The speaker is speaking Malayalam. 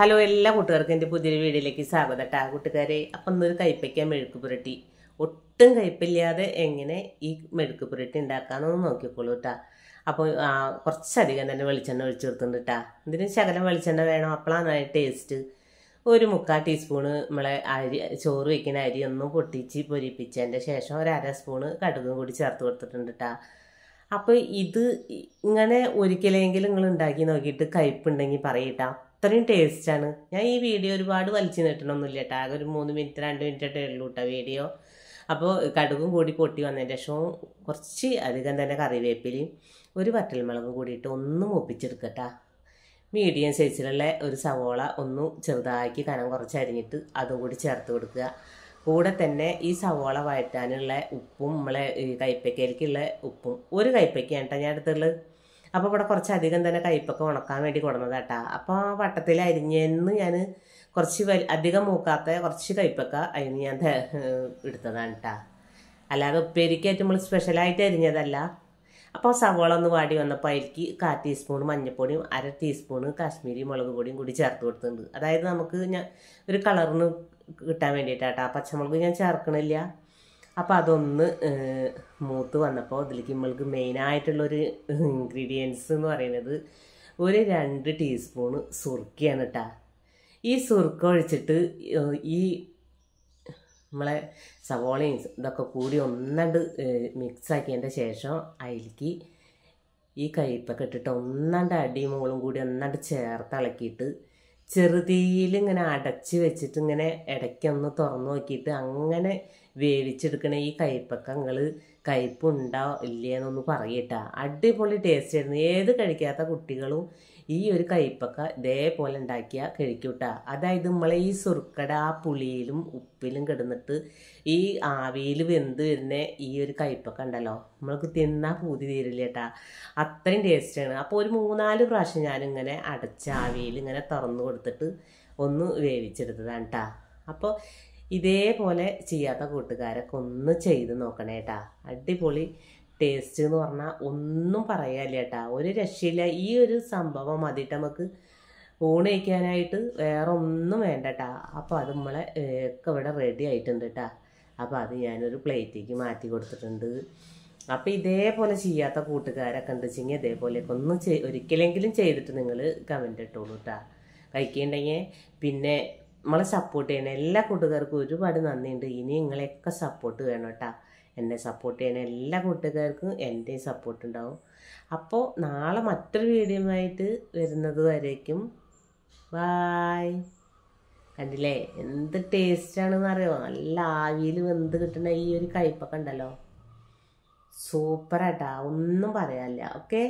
ഹലോ എല്ലാ കൂട്ടുകാർക്കും എൻ്റെ പുതിയൊരു വീഡിയോയിലേക്ക് സ്വാഗതം കേട്ടോ കൂട്ടുകാരെ അപ്പം ഇന്നൊരു കയ്പ്പയ്ക്കാൻ മെഴുക്ക് പുരട്ടി ഒട്ടും കയ്പ്പില്ലാതെ എങ്ങനെ ഈ മെഴുക്ക് പുരട്ടി ഉണ്ടാക്കാമെന്ന് നോക്കിക്കോളൂ കേട്ടോ അപ്പോൾ കുറച്ചധികം തന്നെ വെളിച്ചെണ്ണ ഒഴിച്ചു കൊടുത്തിട്ടുണ്ട് കേട്ടോ ഇതിന് ശകലം വെളിച്ചെണ്ണ വേണം അപ്പോഴാണ് ടേസ്റ്റ് ഒരു മുക്കാൽ ടീസ്പൂണ് നമ്മളെ അരി ചോറ് വയ്ക്കുന്ന അരി ഒന്നും പൊട്ടിച്ച് പൊരിപ്പിച്ചതിൻ്റെ ശേഷം ഒരു അര സ്പൂണ് കടുകും കൂടി ചേർത്ത് കൊടുത്തിട്ടുണ്ട് കേട്ടോ അപ്പോൾ ഇത് ഇങ്ങനെ ഒരിക്കലെങ്കിലും നിങ്ങൾ ഉണ്ടാക്കി നോക്കിയിട്ട് കയ്പ്പുണ്ടെങ്കിൽ പറയട്ടോ അത്രയും ടേസ്റ്റാണ് ഞാൻ ഈ വീഡിയോ ഒരുപാട് വലിച്ചു നീട്ടണമൊന്നുമില്ല കേട്ടോ ആകെ ഒരു മൂന്ന് മിനിറ്റ് രണ്ട് മിനിറ്റൊക്കെ ഉള്ളൂ കേട്ടോ വീഡിയോ അപ്പോൾ കടുകും കൂടി പൊട്ടി വന്നതിന് ശേഷം കുറച്ച് അധികം തന്നെ കറിവേപ്പിലയും ഒരു വറ്റൽമുളകും കൂടിയിട്ട് ഒന്ന് മൂപ്പിച്ചെടുക്കട്ടാ മീഡിയം സൈസിലുള്ള ഒരു സവോള ഒന്ന് ചെറുതാക്കി കനം കുറച്ച് അരിഞ്ഞിട്ട് അതും കൂടി ചേർത്ത് കൊടുക്കുക കൂടെ തന്നെ ഈ സവോള വഴറ്റാനുള്ള ഉപ്പും നമ്മളെ കൈപ്പയ്ക്കയിലേക്കുള്ള ഉപ്പും ഒരു കൈപ്പയ്ക്കാണ് കേട്ടോ ഞാൻ അടുത്തുള്ളത് അപ്പോൾ ഇവിടെ കുറച്ച് അധികം തന്നെ കയ്പ്പൊക്കെ ഉണക്കാൻ വേണ്ടി കൊടുന്നത് കേട്ടോ അപ്പോൾ ആ വട്ടത്തിൽ അരിഞ്ഞെന്ന് ഞാൻ കുറച്ച് വൽ അധികം മൂക്കാത്ത കുറച്ച് കയ്പ്പൊക്കെ അരിഞ്ഞ് ഞാൻ എടുത്തതാണ് കേട്ടോ അല്ലാതെ ഉപ്പേരിക്കായിട്ട് നമ്മൾ സ്പെഷ്യലായിട്ട് അരിഞ്ഞതല്ല അപ്പോൾ സവോള ഒന്ന് വാടി വന്നപ്പോൾ അരിക്ക് കാ ടീസ്പൂൺ മഞ്ഞൾപ്പൊടിയും അര ടീസ്പൂൺ കാശ്മീരി മുളക് പൊടിയും കൂടി ചേർത്ത് കൊടുത്തിട്ടുണ്ട് അതായത് നമുക്ക് ഞാൻ ഒരു കളറിന് കിട്ടാൻ വേണ്ടിയിട്ടാണ് കേട്ടോ പച്ചമുളക് ഞാൻ ചേർക്കണില്ല അപ്പോൾ അതൊന്ന് മൂത്ത് വന്നപ്പോൾ അതിലേക്ക് നമ്മൾക്ക് മെയിനായിട്ടുള്ളൊരു ഇൻഗ്രീഡിയൻസ് എന്ന് പറയുന്നത് ഒരു രണ്ട് ടീസ്പൂണ് സുർക്കിയാണ് കേട്ടോ ഈ സുർക്ക ഒഴിച്ചിട്ട് ഈ നമ്മളെ സവോളയും ഇതൊക്കെ കൂടി ഒന്നണ്ട് മിക്സ് ആക്കിയതിൻ്റെ ശേഷം അതിലേക്ക് ഈ കയ്പ്പൊക്കെ ഇട്ടിട്ട് ഒന്നണ്ട് അടിയും മുകളും കൂടി ഒന്നണ്ട് ചേർത്ത് ഇളക്കിയിട്ട് ചെറുതീയിൽ ഇങ്ങനെ അടച്ച് വെച്ചിട്ട് ഇങ്ങനെ ഇടയ്ക്കൊന്ന് തുറന്നു നോക്കിയിട്ട് അങ്ങനെ വേവിച്ചെടുക്കണ ഈ കയ്പ്പക്ക കയ്പുണ്ടോ ഇല്ലയെന്നൊന്ന് പറയട്ട അടിപൊളി ടേസ്റ്റ് ആയിരുന്നു ഏത് കഴിക്കാത്ത കുട്ടികളും ഈ ഒരു കയ്പൊക്കെ ഇതേപോലെ ഉണ്ടാക്കിയാൽ കഴിക്കൂട്ടാ അതായത് നമ്മളെ ഈ സുർക്കട ആ പുളിയിലും ഉപ്പിലും കിടന്നിട്ട് ഈ ആവിയിൽ വെന്ത് വരുന്ന ഈ ഒരു കയ്പൊക്കെ ഉണ്ടല്ലോ നമ്മൾക്ക് തിന്നാൽ പൂതി തീരില്ല കേട്ടാ അത്രയും ടേസ്റ്റാണ് അപ്പോൾ ഒരു മൂന്നാല് പ്രാവശ്യം ഞാനിങ്ങനെ അടച്ച ആവിയിൽ ഇങ്ങനെ തുറന്നു കൊടുത്തിട്ട് ഒന്ന് വേവിച്ചെടുത്തതാണ് കേട്ടാ അപ്പോൾ ഇതേപോലെ ചെയ്യാത്ത കൂട്ടുകാരൊക്കെ ഒന്ന് ചെയ്ത് നോക്കണേ കേട്ടാ അടിപൊളി ടേസ്റ്റ് എന്ന് പറഞ്ഞാൽ ഒന്നും പറയാല്ല കേട്ടാ ഒരു രക്ഷയില്ല ഈ ഒരു സംഭവം മതിയിട്ട് നമുക്ക് ഊണ് വേറെ ഒന്നും വേണ്ട കേട്ടാ അപ്പോൾ അത് നമ്മളെ ഒക്കെ ഇവിടെ റെഡി ആയിട്ടുണ്ട് കേട്ടാ അപ്പോൾ അത് ഞാനൊരു പ്ലേറ്റിലേക്ക് മാറ്റി കൊടുത്തിട്ടുണ്ട് അപ്പോൾ ഇതേപോലെ ചെയ്യാത്ത കൂട്ടുകാരൊക്കെ ഉണ്ട് വെച്ചെങ്കിൽ ഇതേപോലെയൊക്കെ ഒന്ന് ഒരിക്കലെങ്കിലും ചെയ്തിട്ട് നിങ്ങൾ കമൻ്റ് ഇട്ടോളൂ കേട്ടാ കഴിക്കുന്നുണ്ടെങ്കിൽ പിന്നെ നമ്മളെ സപ്പോർട്ട് ചെയ്യുന്ന എല്ലാ കൂട്ടുകാർക്കും ഒരുപാട് നന്ദിയുണ്ട് ഇനി നിങ്ങളെയൊക്കെ സപ്പോർട്ട് വേണം കേട്ടോ എന്നെ സപ്പോർട്ട് ചെയ്യുന്ന എല്ലാ കൂട്ടുകാർക്കും എൻ്റെയും സപ്പോർട്ട് ഉണ്ടാവും അപ്പോൾ നാളെ മറ്റൊരു വീഡിയോയുമായിട്ട് വരുന്നത് വരേക്കും ബായ് കണ്ടില്ലേ എന്ത് ടേസ്റ്റാണെന്ന് അറിയോ നല്ല ആവിയിൽ വെന്ത് കിട്ടുന്ന ഈ ഒരു കഴിപ്പൊക്കെ ഉണ്ടല്ലോ സൂപ്പറായിട്ടാ ഒന്നും പറയാനില്ല ഓക്കേ